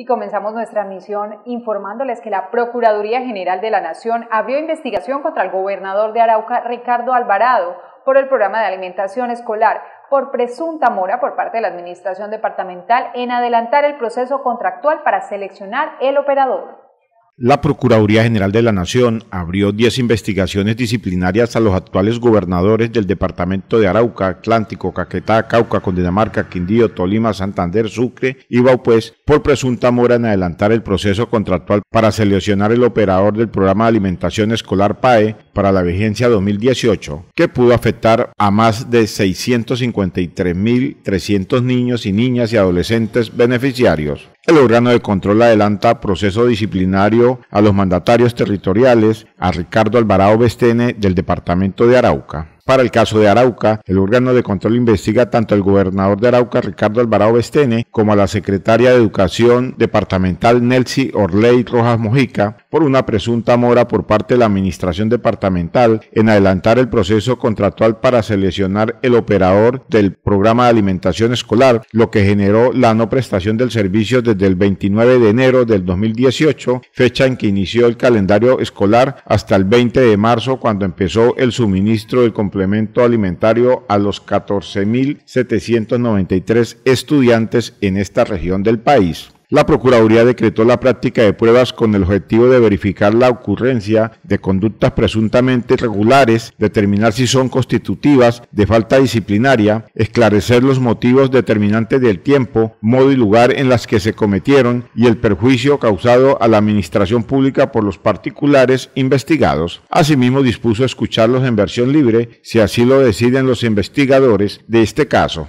Y comenzamos nuestra misión informándoles que la Procuraduría General de la Nación abrió investigación contra el gobernador de Arauca, Ricardo Alvarado, por el programa de alimentación escolar, por presunta mora por parte de la Administración Departamental en adelantar el proceso contractual para seleccionar el operador. La Procuraduría General de la Nación abrió 10 investigaciones disciplinarias a los actuales gobernadores del departamento de Arauca, Atlántico, Caquetá, Cauca, Condinamarca, Quindío, Tolima, Santander, Sucre y Baupués por presunta mora en adelantar el proceso contractual para seleccionar el operador del programa de alimentación escolar PAE para la vigencia 2018, que pudo afectar a más de 653.300 niños y niñas y adolescentes beneficiarios. El órgano de control adelanta proceso disciplinario a los mandatarios territoriales, a Ricardo Alvarado Bestene del departamento de Arauca. Para el caso de Arauca, el órgano de control investiga tanto al gobernador de Arauca, Ricardo Alvarado Bestene, como a la secretaria de Educación departamental, Nelsi Orley Rojas Mojica, por una presunta mora por parte de la administración departamental en adelantar el proceso contractual para seleccionar el operador del programa de alimentación escolar, lo que generó la no prestación del servicio desde el 29 de enero del 2018, fecha en que inició el calendario escolar, hasta el 20 de marzo cuando empezó el suministro del elemento alimentario a los 14.793 estudiantes en esta región del país. La Procuraduría decretó la práctica de pruebas con el objetivo de verificar la ocurrencia de conductas presuntamente irregulares, determinar si son constitutivas de falta disciplinaria, esclarecer los motivos determinantes del tiempo, modo y lugar en las que se cometieron y el perjuicio causado a la administración pública por los particulares investigados. Asimismo, dispuso escucharlos en versión libre si así lo deciden los investigadores de este caso.